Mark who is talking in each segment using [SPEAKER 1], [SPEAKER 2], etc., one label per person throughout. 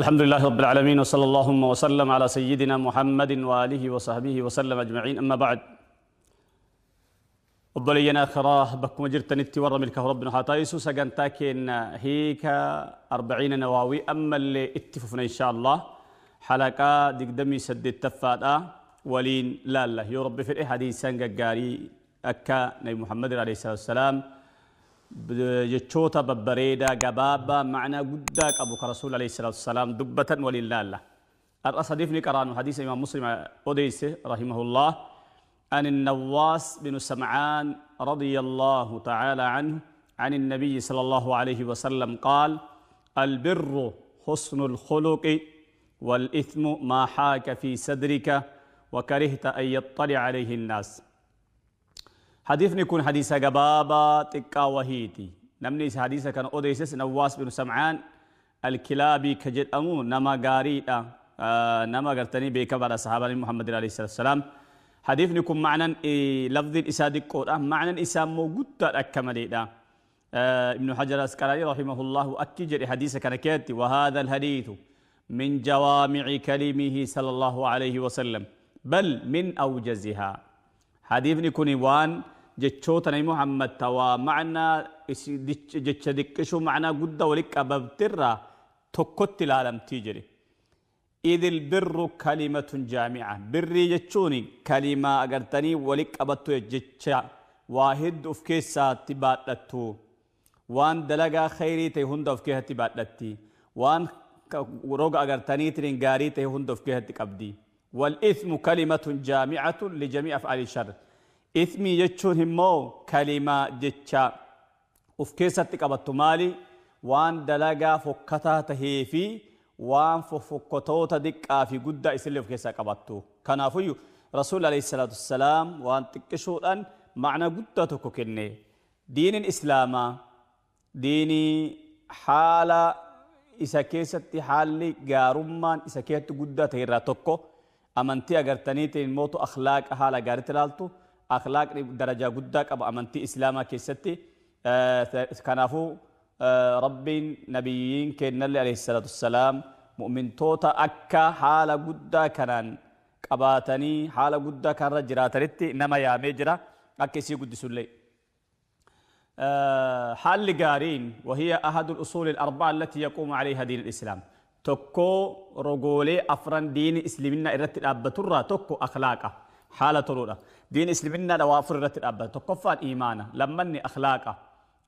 [SPEAKER 1] الحمد لله رب العالمين وصلى اللهم وسلم على سيدنا محمد وآله وصحبه وسلم أجمعين أما بعد أبلينا خراه بكم جرتن ورا ملك ربنا حتايسو سجن تاكن هيك أربعين نواوي أما اللي اتففنا إن شاء الله حلقة دقدمي سد التفادة ولين لا لا يا رب في الحديث سنجاري أكا نبي محمد عليه الصلاة والسلام جتشوتا ببريدا جبابا معنا قدك أبو كرسول عليه الصلاة والسلام دبة ولله الله الأصدفني كرانو حديث إمام مسلم أديس رحمه الله أن النواس بن سمعان رضي الله تعالى عنه عن النبي صلى الله عليه وسلم قال البر حسن الخلق والإثم ما حاك في صدرك وكرهت أن يطلع عليه الناس حديثني كن حديث جبابة تكا وهيتي نمني حديث كان أوديسس نواس بن سمعان الكلابي كجد أمو نما غاري آه، نما غرتني بيكا بعد صحابة محمد عليه الصلاة والسلام حديثني كن معنى لفظ الإساد القرآن معنى إسام موجود أكمل آه ابن حجر الأسقلاني رحمه الله أكجر حديث كان كاتي وهذا الحديث من جوامع كلمه صلى الله عليه وسلم بل من أوجزها حديثني كن وان jechoota nabi muhammad tawaa macnaa jecha dhiqqishuu macnaa guddaa walitti qababtirraa tokkotti ilaalamtii jedhe إذ البر كلمة جامعة بر جتشوني كلمة أقرتني ولك أبتو جتشا واحد أفكيسا تباتلتو وان دلقا خيري تي هند أفكيها تباتلتي وان روغ أقرتني ترين غاري تي هند أفكيها تكبدي والإثم كلمة جامعة لجميع أفعال الشر ismii jechuun immoo kalimaa jecha uf keessatti qabattu maali waan dalagaa fokkataa tahee fi waan fokkottoota diqqaa fi guddaa isillee of keessaa qabattu kanaafuyyuu rasuul alayhi salaatu wassalaam waan xiqqishuudhaan ma'na guddaa tokko kenne diinin islaamaa diinii haala isa keessatti haalli gaarummaan isa keessatti guddaa ta'e irraa tokko amantii agartanii ta'e akhlaaqa haala gaariitti ilaaltu أخلاق درجة جدا أبو أمانتي إسلاما كيستي آه، كنافو آه، ربي نبيين كنا عليه الصلاة والسلام مؤمن توتا أكا حالة جدا كنان قباتني حالة جدا كان رجراتريتي نما يا مجرا أكسي جد سلي آه، حال لغارين وهي أحد الأصول الأربعة التي يقوم عليها دين الإسلام توكو رغولي أفران دين إسلامنا إرتي أبتورا توكو أخلاقه حالة رولا دين إسلامنا نوافر رت الأب تكفى إيمانا لمن أخلاقا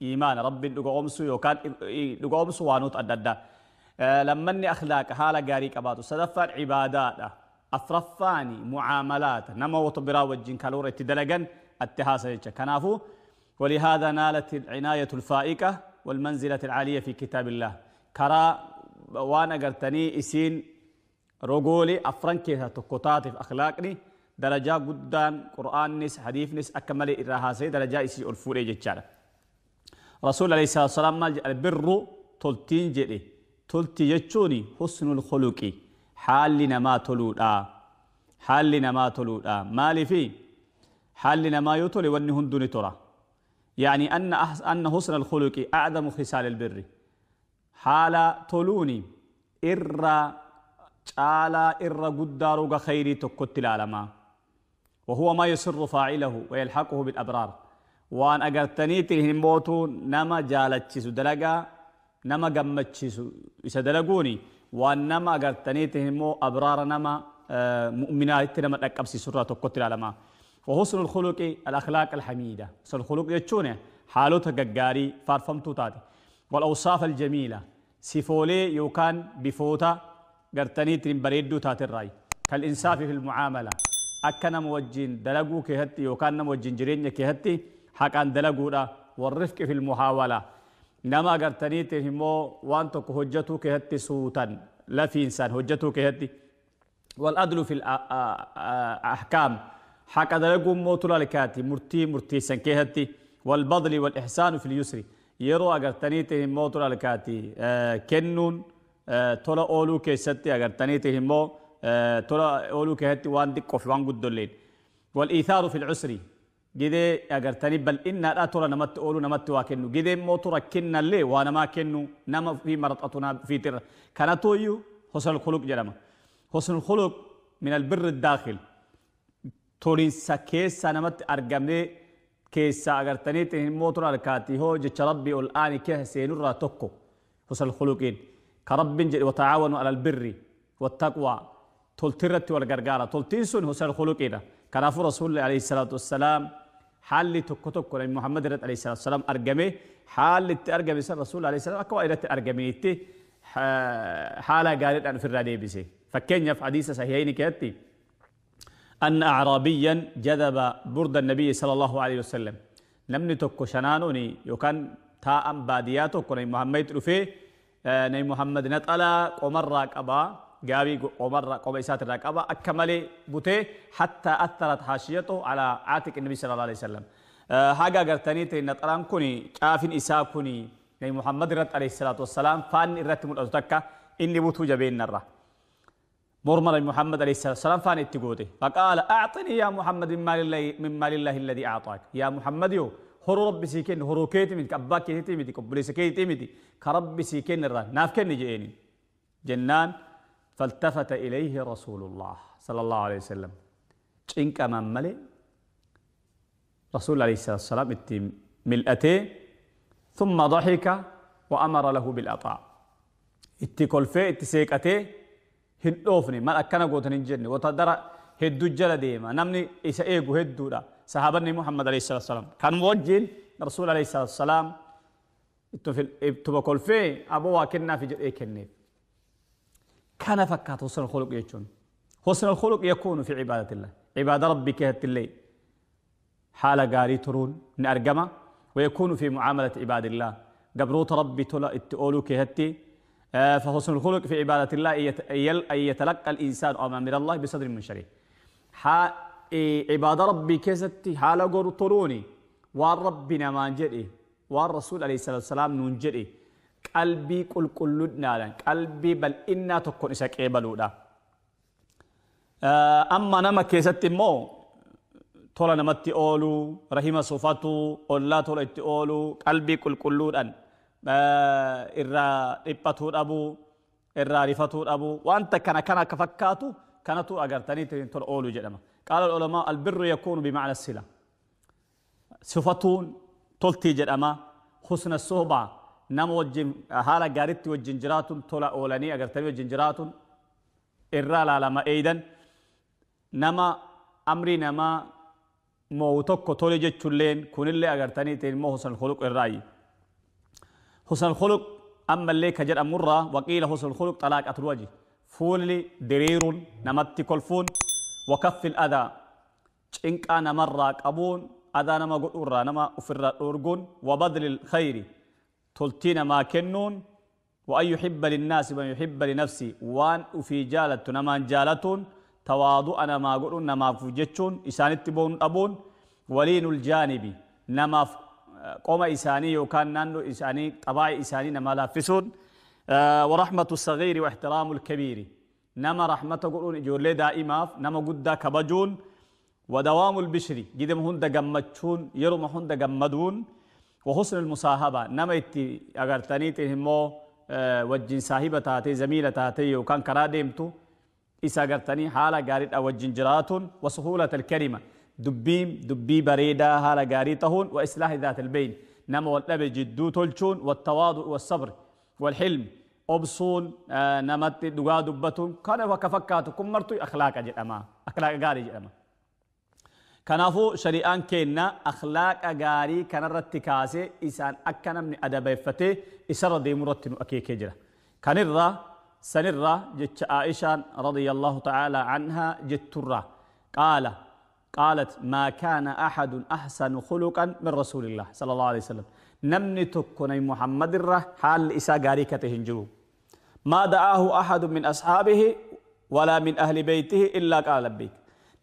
[SPEAKER 1] إيمانا رب دقوم سو يوكان دقوم سو وانوت أددا آه، لمن أخلاق حالا قاري كباتو سدفا عبادات أفرفاني معاملات نما وطبرا وجين كالورة تدلقن التهاسة كنافو ولهذا نالت العناية الفائقة والمنزلة العالية في كتاب الله كرا وانا قرتني إسين رجولي أفرنكي تكوتاتي في أخلاقني درجة قدان قرآن نس حديث نس أكمل الرهاسي درجة إسي ألفور جتشارة رسول عليه الصلاة والسلام ما البر تلتين جري تلتي جتشوني حسن الخلوكي حال ما تلودا حال ما تلودا ما لفي حال ما يتولي ونهن هندوني ترى يعني أن أن حسن الخلق أعظم خصال البر حال تلوني إرّا caalaa irra قدارو roga khayrii tokkotti ilaalamaa وهو ما يسر فاعله ويلحقه بالأبرار وأن أقرتني تلهن موتو نما جالتشيس دلقا نما قمتشيس يسدلقوني وأن نما أقرتني تلهن مو أبرار نما آه، مؤمنات نما تكبسي سرعة تكتر على وحسن الخلق الأخلاق الحميدة حسن الخلق يتشونه حالوتا ققاري فارفمتو تاتي والأوصاف الجميلة سيفولي يوكان بفوتا قرتني تلهن بريدو تاتي الرأي كالإنصاف في المعاملة akka nama wajjin dalaguu keessatti yookaan nama wajjin jireenya keessatti haqaan dalaguudha warrifqi fil muhaawala nama agartaniitiif immoo waan tokko hojjetuu keessatti suutan lafiinsan hojjetuu keessatti والعدل في الأحكام حق دلقوا موت الكاتي مرتي مرتي سنكيهتي والبضل والإحسان في اليسر يرو أغرتنيته موت الكاتي كنون تولا أولو كيستي أغرتنيته موت tola ooluu keessatti waan xiqqoof waan guddolleen wal'iithaaru fil cusri gidee agartanii bal'innaadhaa tola namatti ooluu namatti waa kennu gidee immoo tura kennallee waa namaa kennu nama fi marxatunaa fiitirra kanatu iyyuu hosnul khuluq jedhama hosnul khuluq min albirri daakhil tolinsa keessa namatti argamnee keessa agartanii xinin immoo tura harkaati hoo jecha rabbii ol aani keessa seenurraa tokko hosnul khuluqiin ka rabbiin jedhe wataaawanu ala albirri wattaqwaa تلترت والغرغارة تلتنسون حسن خلوك إذا كناف رسول الله عليه الصلاة حال تكتك نبي محمد رد عليه الصلاة والسلام أرقمي حال تأرقمي سر رسول الله عليه الصلاة والسلام أكوا إذا تأرقمي إتي قالت أن في الرادي بسي فكين يف عديثة صحيحين كاتي أن أعرابيا جذب برد النبي صلى الله عليه وسلم لم نتوك شنانوني يوكان تأم أم بادياتك نبي محمد رفي آه، نبي محمد نتألا قمر راك أبا جابي عمر قوم إسات الرقبة أكمل بوته حتى أثرت حاشيته على عاتق النبي صلى الله عليه وسلم حاجة قرتني تين طران كوني كافين إساء كوني نبي محمد رت عليه الصلاة والسلام فان رت من أزتك إني بوتو جبين نرى مرمى محمد عليه الصلاة والسلام فان اتقوته فقال أعطني يا محمد من مال الله, من مال الله الذي أعطاك يا محمد يو هرو ربي سيكين هرو كيتي من أبا كيتي ميتي كبلي سكيتي ميتي كرب سيكين الرا ناف كن جنان فالتفت إليه رسول الله صلى الله عليه وسلم چنك أمام ملي رسول الله عليه الصلاة والسلام ملأتي ثم ضحك وأمر له بالأطاع اتكل في أتي هدوفني ما أكنا قوتن الجنة وتدرى هدو الجلة ديما نمني إيسا إيقو هدو دا صحابني محمد عليه الصلاة والسلام كان موجين رسول عليه الصلاة والسلام اتو في أبوه كنا في جرئي إيكنيف كان فكات حسن الخلق يكون حسن الخلق يكون في عبادة الله عبادة ربك هت اللي حال قاري ترون من نأرقما ويكون في معاملة عباد الله قبروت ربي تلا اتقولو كهتي آه، فحسن الخلق في عبادة الله أن يتلقى الإنسان أمامر الله بصدر من ها عبادة ربي كيستي حال قرطروني وان ربنا ما نجرئ وان رسول عليه الصلاة والسلام ننجرئ قلبي كل كل نالن قلبي بل إن تكون إسك إبلو دا أما نما كيستي مو تولا نمتي أولو رحيم صفاتو أولا تولا إتي أولو قلبي كل كل نالن إرى رفاتو أبو إرى رفاتو أبو وأنت كان كان كفكاتو كانتو أجر تنيتي تولا أولو جدما قال العلماء البر يكون بمعنى السلة صفاتون تلتي جدما حسن الصحبه nama wajjin haala gaariitti wajjin jiraatuun tola oolanii agartanii wajjin jiraatuun irraa laalama eeydan nama amri namaa moo'u tokko tole jechuulleen kunillee agartanii ta'in immoo husnul khuluq irraayi. Husnul khuluq ammallee ka jedhamurraa waqiila husnul khuluq xalaaqatul waji fuulli diriiruun namatti kolfuun wakaffil adaa cinqaa namarraa qabuun adaa nama godhuurraa nama ofirraa dhoorguun wabadlil khayri. تلتين ما كنون وأن يحب للناس من يحب لنفسي وان وفي جالت نمان جالتون تواضع ما أقول نما فجتشون إسان التبون أبون ولين الجانب نما قوم إساني وكان نانو إساني طبع إساني نما لافسون آه، ورحمة الصغير واحترام الكبير نما رحمة قلون جولي دائما نما قد كبجون ودوام البشري جدم هند قمتشون يرم هند قمدون وحسن المصاحبة نما إتي أجر تاني تهمو اه، وجن صاحبة تاتي زميلة تاتي وكان كرا ديمتو إسا اگر تنی حالا قارد أو وجن جراتون وسهولة الكلمة دبيم دبي بريدة حالة قاريتهون وإصلاح ذات البين نما والأب جدو تلشون والتواضع والصبر والحلم أبصون اه، نمت دقا دبتون كان وكفكاتكم مرتو أخلاق جرأما أخلاق قاري جرأما كنافو شريان كينا أخلاق أغاري كان رتي كاسي إسان أكا نمني أدب فتي إسر دي مرتنو أكي كجرة كان الرا سن الرا جت عائشان رضي الله تعالى عنها جت الرا قال قالت ما كان أحد أحسن خلقا من رسول الله صلى الله عليه وسلم نمني تكوني محمد الرا حال إسا غاري كتهنجرو ما دعاه أحد من أصحابه ولا من أهل بيته إلا قال بك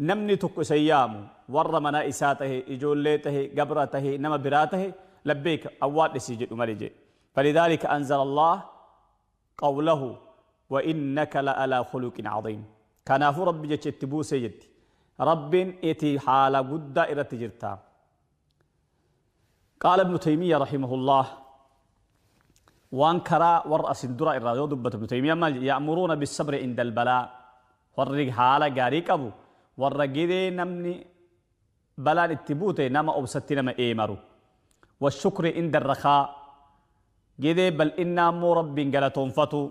[SPEAKER 1] نمني تكو سيامو warra manaa isaa tahe ijoollee tahe gabra tahe nama biraa tahe labbeeka فلذلك أنزل الله قوله وإنك لألا خلق عظيم كان كنافو رب جتشت بوسي جتي رب اتي حال قد إرت جرتا قال ابن تيمية رحمه الله وان كرا ورأس درا إرادة دبة ابن تيمية ما يأمرون بالصبر عند البلاء ورق حال قاريك أبو ورق نمني بلان التبوت نما أبسط نما إيمارو والشكر عند الرخاء جدي بل إنا مو رب قلتهم فتو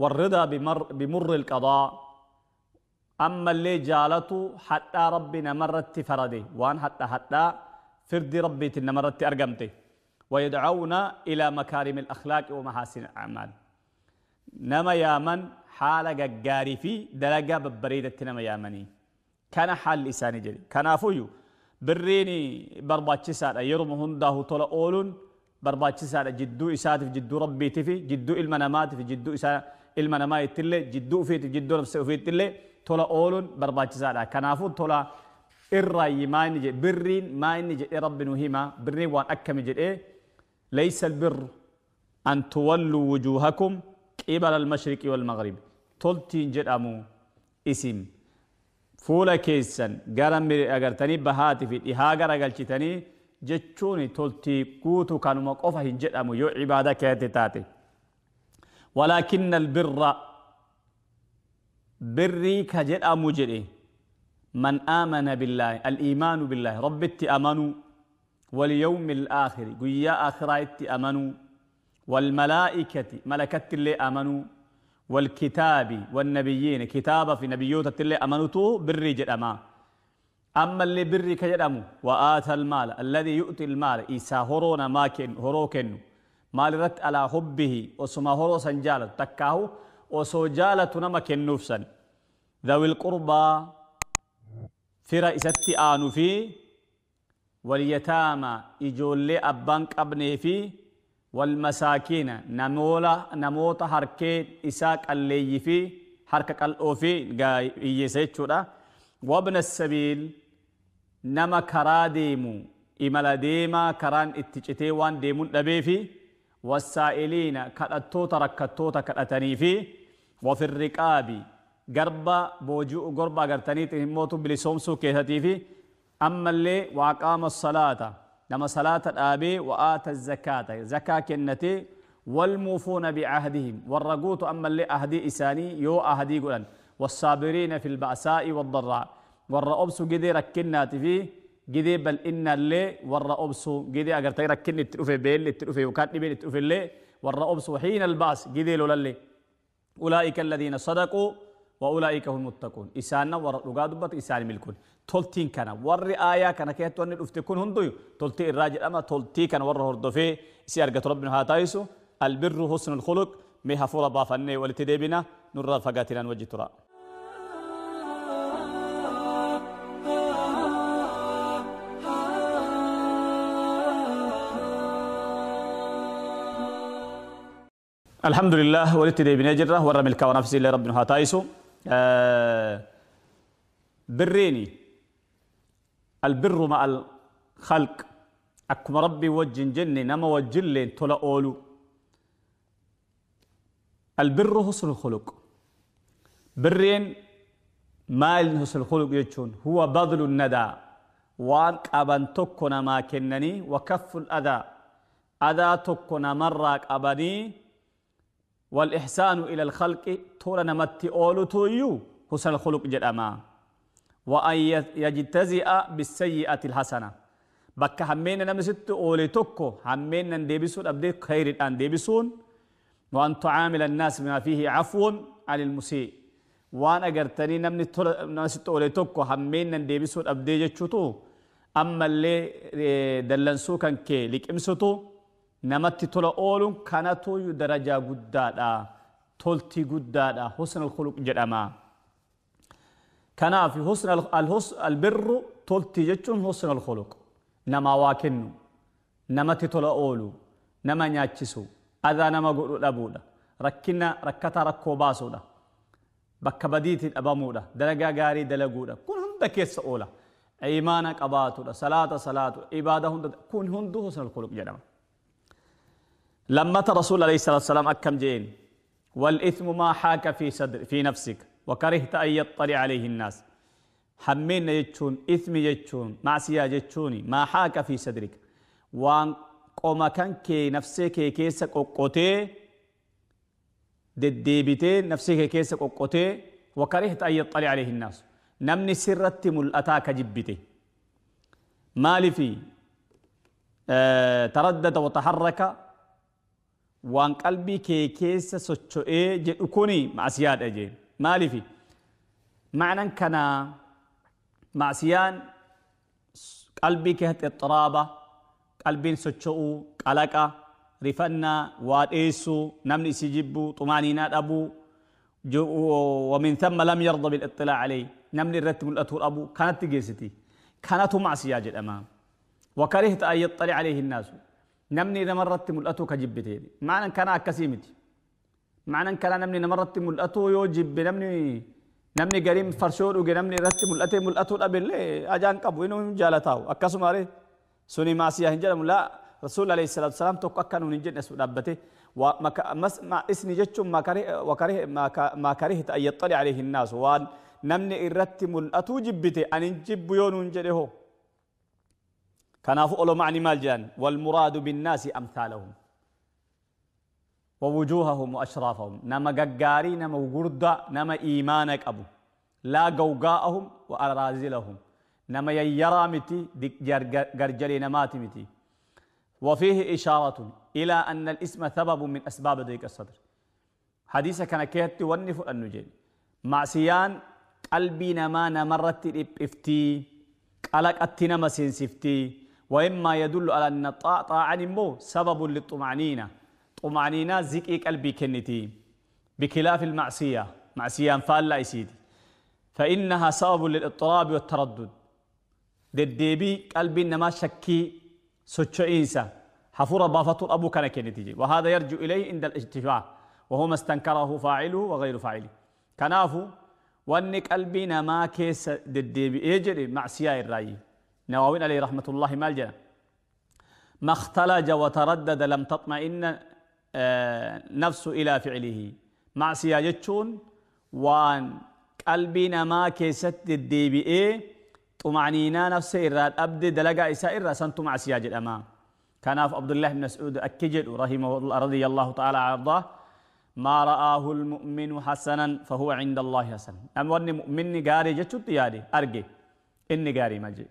[SPEAKER 1] والرضا بمر, بمر القضاء أما اللي جالتو حتى ربنا مرت فردي وان حتى حتى فرد ربي تنمرت أرقمتي ويدعونا إلى مكارم الأخلاق ومحاسن الأعمال نما يامن حال قاري في دلقة ببريدة نما يامني كان حال لساني جري كان أفويو birriini barbaachisaadha yeruma hundaahu tola ooluun barbaachisaadha jidduu isaatiif jidduu rabbiitifi jidduu ilma namaatiif jidduu isaa ilma namaa ittillee jidduu ufiitiif jidduu nafsa ufiittillee tola ooluun barbaachisaadha kanaafuu tola irraayyi maa inni jedhe birriin maa inni jedhee rabbi nu hima birriin waan akkami jedhee laysa albirru an tuwalluu wujuuhakum qibala almashriqi waalmaghrib toltiin jedhamu isim فولا كيسن غرام مير اگر تني بهاتي في ديها غرا گلچتني جچوني تولتي كوتو كانو مقف هنجد امو يو عباده كاتي تاتي ولكن البر بري كجد امو جدي من امن بالله الايمان بالله ربتي امنو واليوم الاخر قيا اخرايتي امنو والملائكه ملكت اللي امنو والكتاب والنبيين كتاب في نبيوت اللي أمنتو بري جدما أما اللي بري كجدمو وآت المال الذي يؤتي المال إيسا هرونا ماكن هروكن مال رت على حبه وسما هرو سنجال تكاهو وسو جالة كن نفسا ذوي القربى فira isatti aanu fi waliyataama ijoollee أبانك أبني في والمساكين نمولا نموت حركة إساق اللي في حركة الأوفي جاي يسيتشورا وابن السبيل نما كراديمو إملا ديما كران اتجتي وان ديمون لبيفي والسائلين كالتوتا ركتوتا كالتني في وفي الرقاب غربا بوجو غربا غرتاني هموتو بلسومسو كيهتي في أما اللي وأقام الصلاة نما صلاة الآبي وآت الزكاة زكاة كنتي والموفون بعهدهم والرقوت أما اللي أهدي إساني يو أهدي قلن والصابرين في البأساء والضراء والرأبس قدي ركنات فيه قدي بل إن اللي والرأبس قدي أقر تي تيركن التروفي بيل التروفي وكاتني بيل التروفي اللي والرأبس وحين الباس قدي لولي أولئك الذين صدقوا وأولئك هم المتقون إسانا ورقوا دبت إسان ملكون تولتين كان ور آية كان كيه تواني الأفتي كون هندوي تولتي الراجل أما تولتي كان ور هردوفي سيارة ربنا هاتايسو البر حسن الخلق مها فورا بافني ولتديبنا نور فقاتنا نوجه ترى الحمد لله ولتديبنا جرة ورملك ونفسي لربنا هاتايسو آه بريني البر مع الخلق أكما ربي وجن جني نما وجن لين تلا أولو البر حسن الخلق برين مال حسن الخلق يجون هو بذل الندى وان قبن تكون ما كنني وكف الأذى أذى تكون مراك قبني والإحسان إلى الخلق تورا نمتي أولو تويو حسن الخلق جرأما وأن يجتزئ بالسيئة الحسنة بك همين نمسد أولي توكو همين نديبسون أبدي خير الآن ديبسون وأن تعامل الناس بما فيه عفو عن المسيء وأن أجرتني نمني نمسد أولي توكو همين نديبسون أبدي جتشوتو أما اللي إيه، دلنسو كان كي لك امسوتو نمت تلا أولو كانتو درجة قدادا تولتي قدادا حسن الخلق جدما كناف حسن الحس البر تلتي جتشون حسن الخلق نما واكنو نما تتولا أولو نما نياتشسو أذا نما قرؤ لابودا ركنا ركتا ركو باسودا بك بديت الأبامودا دلقا غاري دلقودا كن هند كيس أولا إيمانك أباتودا صلاة صلاة إبادة هند كن هند حسن الخلق جنما لما ترسول عليه الصلاة والسلام أكم جين والإثم ما حاك في, صدر في نفسك وكرهت أن يطلع عليه الناس حمين يجون إثم يجون معسيا يجوني ما حاك في صدرك وان قوما كان كي نفسك كيسك أقوتي دديبتي نفسك كيسك وقوتي وكرهت أن يطلع عليه الناس نمني سرت ملأتاك جبتي مالي في آه تردد وتحرك وان قلبي كي كيس سوچوئي إيه، جئكوني معسياد اجي مالي في معنى كنا معسيان قلبي كهت اضطرابة قلبي سوچو قلقا رفنا واتيسو نمني سيجبو طمانينا ابو ومن ثم لم يرضى بالاطلاع عليه نمني رتب الاتور ابو كانت تجيستي كانت مع سياج الامام وكرهت ان يطلع عليه الناس نمني لما رتب الاتور كجبتي معنى كان اكسيمتي معنا ان كلا نمني نمرت ملأتو يو جب نمني نمني قريم فرشور وقي نمني رت ملأتي ملأتو الأبل أجان قبو إنو جالتاو أكاسو ماري سوني ماسيا هنجل لا رسول عليه الصلاة والسلام توقع كانوا نجد نسو دابته وما اسني جتشو ما كره وكره ما كرهت أن يطلع عليه الناس وان نمني الرت ملأتو جبتي أن جب يونو نجده كنافو أولو معني مال جان والمراد بالناس أمثالهم ووجوههم وأشرافهم نما ققاري نما وقردة نما إيمانك أبو لا جوجاهم وأرازلهم نما ييرامتي متي قرجلي متي وفيه إشارة إلى أن الاسم سبب من أسباب ضيق الصدر حديث كان كيهت ونف النجين معسيان قلبي نما نمرت افتي قلق أتنا مسنسفتي وإما يدل على أن الطاعة عن سبب للطمأنينة زيك إيك قلبي كنتي بخلاف المعصية معصية فالا يسيدي فإنها سبب للاضطراب والتردد ديبي قلبي إنما شكي إنسا حفور بافتو أبو كان كنتي وهذا يرجع إليه عند الاجتفاع وهو ما استنكره فاعله وغير فاعله كنافو وأن قلبي نما كيس ديبي إيجري معصية الرأي نواوين عليه رحمة الله ما ما اختلج وتردد لم تطمئن آه، نفس إلى فعله معصية جتشون وان قلبي نما كيست إيه طمعنينا نفس إراد أبدي دلقا إساء إرسان معصية كان في عبد الله بن سعود أكجل رحمه الله رضي الله تعالى عرضه ما رآه المؤمن حسنا فهو عند الله حسن أم أن مؤمن قاري جتشت يادي أرقي إني قاري مجي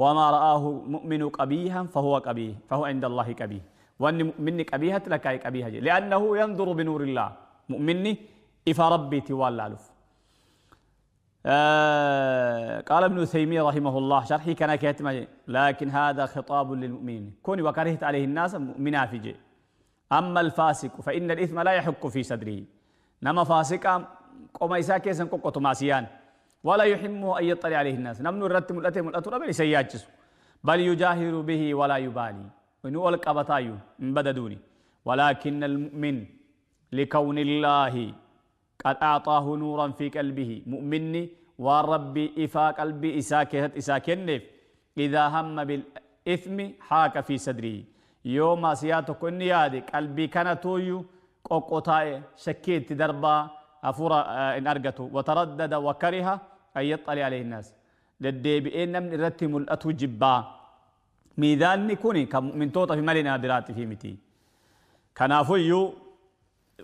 [SPEAKER 1] وما رآه مؤمن قبيها فهو قبيه فهو عند الله قبيه واني مؤمني قبيحة تلكاي كبيها جي لأنه ينظر بنور الله مؤمني اف ربي توال لالف آه، قال ابن تيمية رحمه الله شرحي كان كاتم لكن هذا خطاب للمؤمنين كوني وكرهت عليه الناس منافجة أما الفاسق فإن الإثم لا يحك في صدره نما فاسقا قوم إساكي سنقوق تماسيان ولا يحمه أن يطلع عليه الناس نمن الرتم الأتم الأتر بل سياجس بل يجاهر به ولا يبالي إن والقبطايو مبددوني ولكن المؤمن لكون الله قد أعطاه نورا في قلبه مؤمني وربي إفا قلبي إساكهت إساكنف إذا هم بالإثم حاك في صدره يوم سياتو كني قلبي كان تويو قوقوتا شكيت دربا أفورا آه، إن أرغتو وتردد وكره أن يطلي عليه الناس لدي بإنم رتم الأتو جبا ميدان كوني من توتا في مالي دراتي في متي أفويو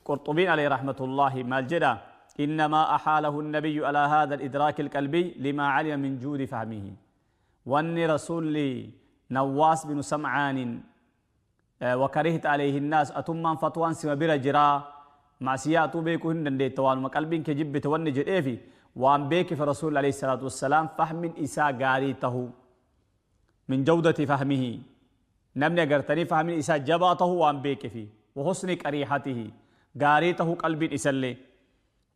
[SPEAKER 1] قرطبين عليه رحمة الله ما جدا إنما أحاله النبي على هذا الإدراك القلبي لما علم من جود فهمه واني رسول نواس بن سمعان آه، وكرهت عليه الناس أتم فتوان سما بلا جرا سياتو بيكو هندن دي توان مقلبين كجبت وان جرئي في وان بيك في رسول عليه الصلاة والسلام فهم إسا قاري تهو من جودة فهمه نمني قرتني فهم إسا جباته وأن بيك فيه وحسن قريحته غاريته قلب إسلي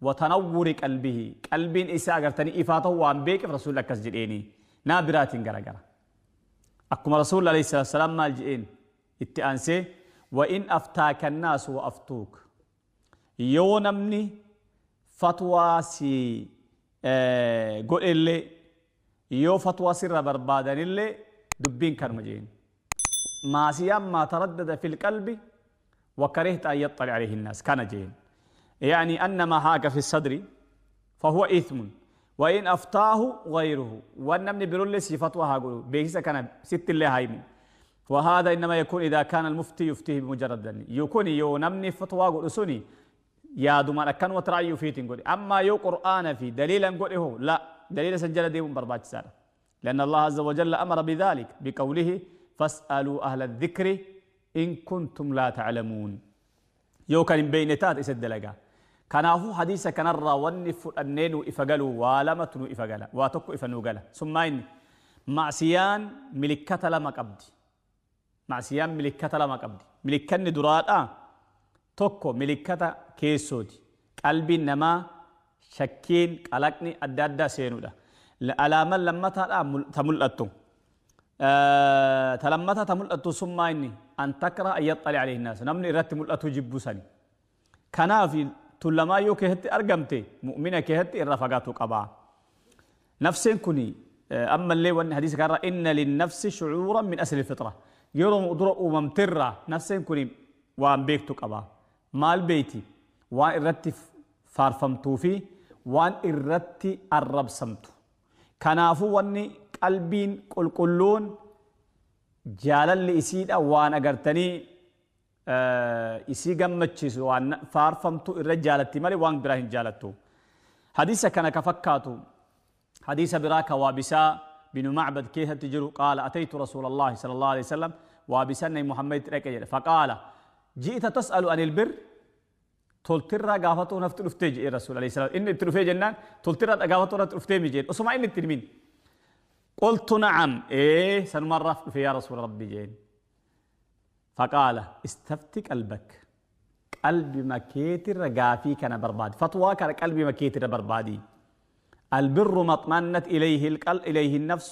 [SPEAKER 1] وتنور قلبه قلب إسا قرتني إفاته وأن بيك في رسول الله كسجريني نابرات غرا غرا أكما رسول الله عليه الصلاة مال جئين اتأنسي وإن أفتاك الناس وأفتوك يو نمني فتوى سي قل اه، اللي يو فتوى سر بربادن اللي دبين كرم ما سيام ما تردد في القلب وكرهت أن يطلع عليه الناس كان جين يعني أن ما هاك في الصدر فهو إثم وإن أفتاه غيره وأن من برل صفتها هاقول بيس كان ست الله هايم وهذا إنما يكون إذا كان المفتي يفتيه بمجرد ذنب يكون يو نمني فتوى قول أسوني يا دوما كان وترعي فيتين قول أما يو قرآن في دليلا قول لا دليل سنجل ديبون برباج سارة لأن الله عز وجل أمر بذلك بقوله فاسألوا أهل الذكر إن كنتم لا تعلمون يو كان بين تات إسد لغا كان هو حديث كان الرا ونف أنين إفقلوا والمتن إفقلا واتكو إفنوقلا ثم إن معسيان ملكة لما قبدي معسيان ملكة لما قبدي ملكة ندرات آه. توكو ملكة كيسودي قلبي نما شكين قلقني أدادا سينودا علامة لما تملأتو آه، تلمت تملأت ثم إني أن تكره أن يطلع عليه الناس نمني رت ملأتو جبو سني كنا في تلما يو كهت أرجمت مؤمنة كهت الرفقات قبا نفس كني آه، أما اللي وأن حديث كرر إن للنفس شعورا من أسل الفطرة يرم أدرأ وممترة نفس كني وأن بيكتو قبا مال بيتي وأن إرتي فارفمتو فيه وأن إرتي الرب سمتو كنافو واني قلبين قلقلون جالل إسيدا وان أغرتني إسيغم مجيس وان فارفمتو إرى جالتي مالي وان براهن جالتو حديثة كان كفكاتو حديثة براك وابسا بن معبد كيه تجرو قال أتيت رسول الله صلى الله عليه وسلم وابسا محمد ركجل فقال جئت تسأل عن البر تولترا غافتو نفت نفتج إيه رسول عليه السلام إن تلفي جنان تولترا غافتو نفت نفتج جين أسمع إن ترمين قلت نعم إيه سنمر في يا رسول ربي جين فقال استفتك قلبك قلبي ما كيتر غافي كان برباد فتوى كان قلبي ما كيتر بربادي البر مطمئنت إليه القلب إليه النفس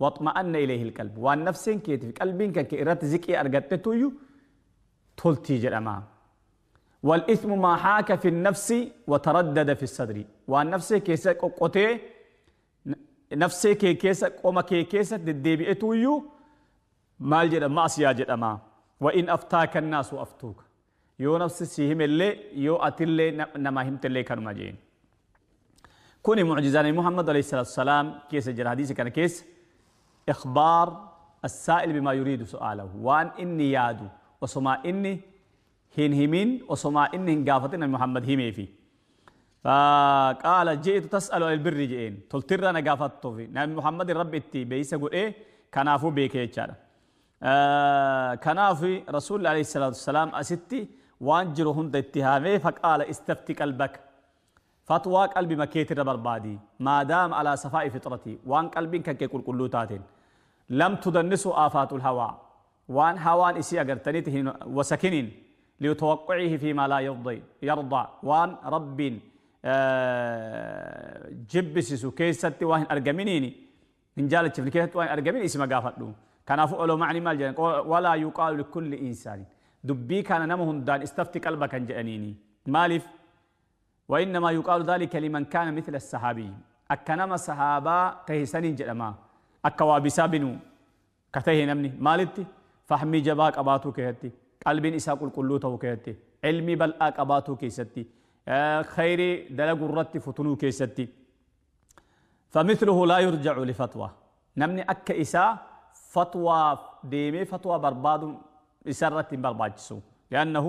[SPEAKER 1] واطمأن إليه القلب والنفس كيتف قلبين كان كيرت زكي أرجعت تويو تولتي جرامه والإثم ما حاك في النفس وتردد في الصدر وأن نفسي كيسة قوتي نفسي كي كيسة قوم كي كيسة ددي بيئتو مال جدا ما أسيا جدا وإن أفتاك الناس وأفتوك يو نفس سيهم اللي يو أتلي نما همت اللي كانوا مجين كوني معجزاني محمد عليه الصلاة والسلام كيس جرى حديث كان كيس إخبار السائل بما يريد سؤاله وأن إني يادو وسما إني هين همين وصمع إنهن قافتنا محمد همي في فقال جئت تسأل عن البر جئين تلتر أنا قافتت في نعم محمد رب اتي بيسا قل إيه كنافو بيك يتشار آه كنافي رسول الله عليه الصلاة والسلام أستي وانجرو هند اتهامي فقال استفتي قلبك فتوى قلبي ما كيتر بربادي ما دام على صفاء فطرتي وان قلبي كك كل كلوتاتين لم تدنسوا آفات الهواء وان هوان اسي اغرتني وسكنين ليتوقعه فيما لا يرضي يرضى وان رب آه، جبس سكيست وان ارجمنيني ان جالت شفت كيست وان ارجمين اسم قافت كان افو معني مال جان ولا يقال لكل انسان دبي كان نمهم دان استفتي قلبك ان جانيني مالف وانما يقال ذلك لمن كان مثل الصحابي اكنما صحابا كيسن جلما اكوابسا بنو كتهي نمني مالتي فحمي جباك اباتو كهتي قلبين isaa qulqulluu ta'u keessatti ilmi bal'aa qabaatuu keessatti khayrii dalaguu irratti futunuu keessatti فمثله لا يرجع لفتوى نمني أك إساء فتوى ديمي فتوى برباد إسرة برباجسو لأنه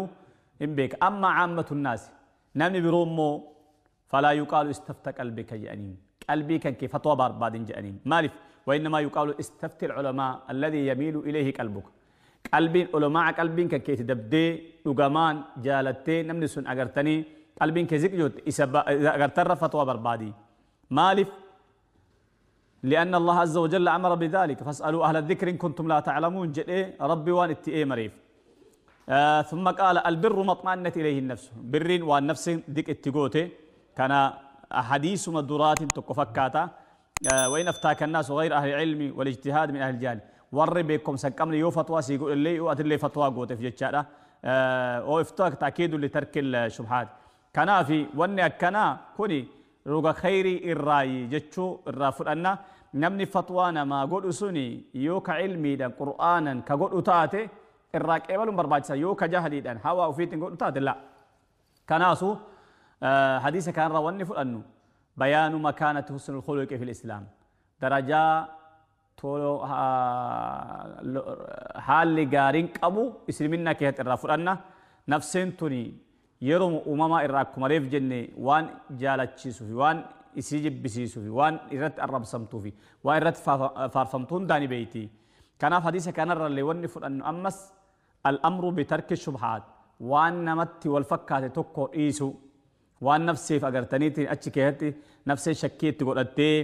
[SPEAKER 1] إن بيك أما عامة الناس نمني برومو فلا يقال استفتى قلبك يعني قلبي كان كيف فتوى برباد جأنين مالف وإنما يقال استفتي العلماء الذي يميل إليه قلبك قلبين علماء قلبين كيت دبدي دغمان dhugamaan نمنسون namni قلبين agartanii جوت اسبا اگر ترفت وبربادي مالف لأن الله عز وجل أمر بذلك فاسألوا أهل الذكر إن كنتم لا تعلمون جدي ربي وان اتئي إيه مريف آه ثم قال البر مطمئنة إليه النفس بر والنفس ديك اتقوته كان أحاديث مدرات تقفكاتا آه وإن أفتاك الناس غير أهل العلم والاجتهاد من أهل الجهل warri beekumsa qabne yoo fatwaa sii godhillee yoo atillee fatwaa gooteef jechaadha ooftu taakiidu litarkil shubhaat kanaaf wanni akkanaa kuni ruga khayrii irraayi jechuu irraa fudhanna namni fatwaa namaa godhu suni yoo ka ilmiidhaan qur'aanan ka godhu taate irraa qeebaluun barbaachisa yoo ka jahaliidhaan hawaa ofiitiin godhu taate la kanaasu hadiisa kanarraa wanni fudhannu bayaanu makaanati husnul khuluqi fil islaam darajaa haalli gaariin qabu isliminna keessatti irraa fudhanna nafseen tuni yeroo uumamaa irraa akkuma reef jenne waan jaalachiisuuf waan isii jibbisiisuuf waan irratti arrabsamtuuf waan irratti faarfamtu hundaan beeyti kanaaf hadiisa kanarrallee wanni fudhannu ammas al'amru bitarki shubhaat waan namatti wal fakkaate tokko dhiisu waan nafseef agartaniitiin achi keessatti nafsee shakkii itti godhattee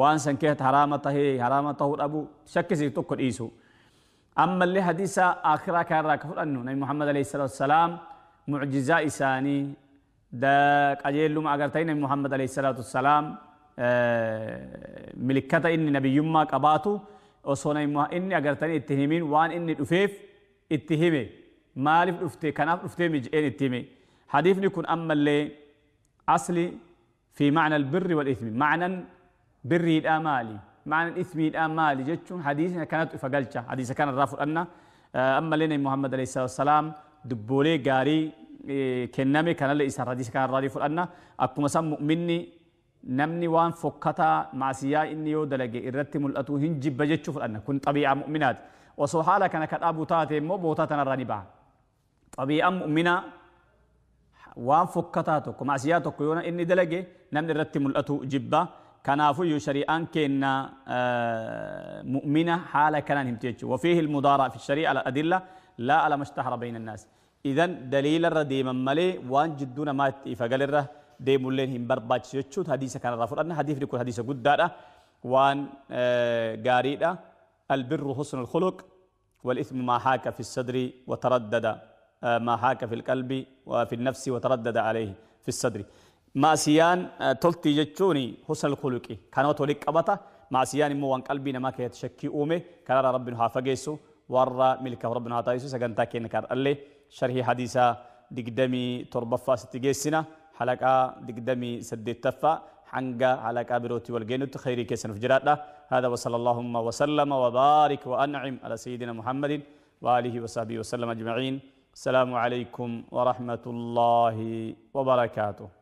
[SPEAKER 1] وان سنكيت حرامته حرامته أبو شك شكسي تكو إيسو أما اللي حديثا اخرا كان راك أنه نبي محمد عليه الصلاة والسلام معجزة إساني دا أجيل لما أقرتين نبي محمد عليه الصلاة والسلام ملكة إني نبي يما قباتو وصونا إني أقرتين اتهمين وان إني دفيف اتهمي مالف أفتي كناف أفتي مجئين اتهمي حديث نكون أما اللي أصلي في معنى البر والإثم معنى بري الامالي معنى الإثم الامالي مالي جتشون حديثنا كانت فقلتها حديث كان الرافع أن أما لنا محمد عليه الصلاة والسلام دبولي غاري كنامي كان اللي إسر حديث كان الرافع أن أكو مسام مؤمني نمني وان فكتا معسيا إني يو دلقي الاتو هنجي بجتشو ان كنت طبيعة مؤمنات وصوحالة كان كتابو تاتي مو بوتاتنا الرانبا طبيعة مؤمنة وان فكتا توكو معسيا توكو يونا إني دلجي نمني إردت الاتو جبا كنافو شريعان كنا آه، مؤمنة حالة كان همتيج وفيه المضارع في الشريعة على الأدلة لا على ما اشتهر بين الناس إذا دليل الرديم ملي وان جدون ما فقال الره ديم اللين هم برباج يجود حديثة كان رافر أن حديث لكل حديثة قد دارة وان آه، قارئة البر حسن الخلق والإثم ما حاك في الصدر وتردد آه، ما حاك في القلب وفي النفس وتردد عليه في الصدر maasiyaan toltii jechuun husna alkuuluqi kanamatu waliin qabata maasiyaan immoo waan qalbii namaa keessatti shakkii uume kanaarraa rabbi haa fageessu warra milka rabbi nu haa taasisu sagantaa keenya kaadhallee sharhii hadiisaa digdamii torbaffaa sitti geessina halaqaa digdamii saddeettaffaa hanga halaqaa birootii wal geenutti khayrii keessanuuf jiraadha hada wasala allaahumma wasallama wabaarik waan'im ala sayyidina muhammadin waalihi wasahbihi wasallam ajmaciin السلام عليكم ورحمة الله وبركاته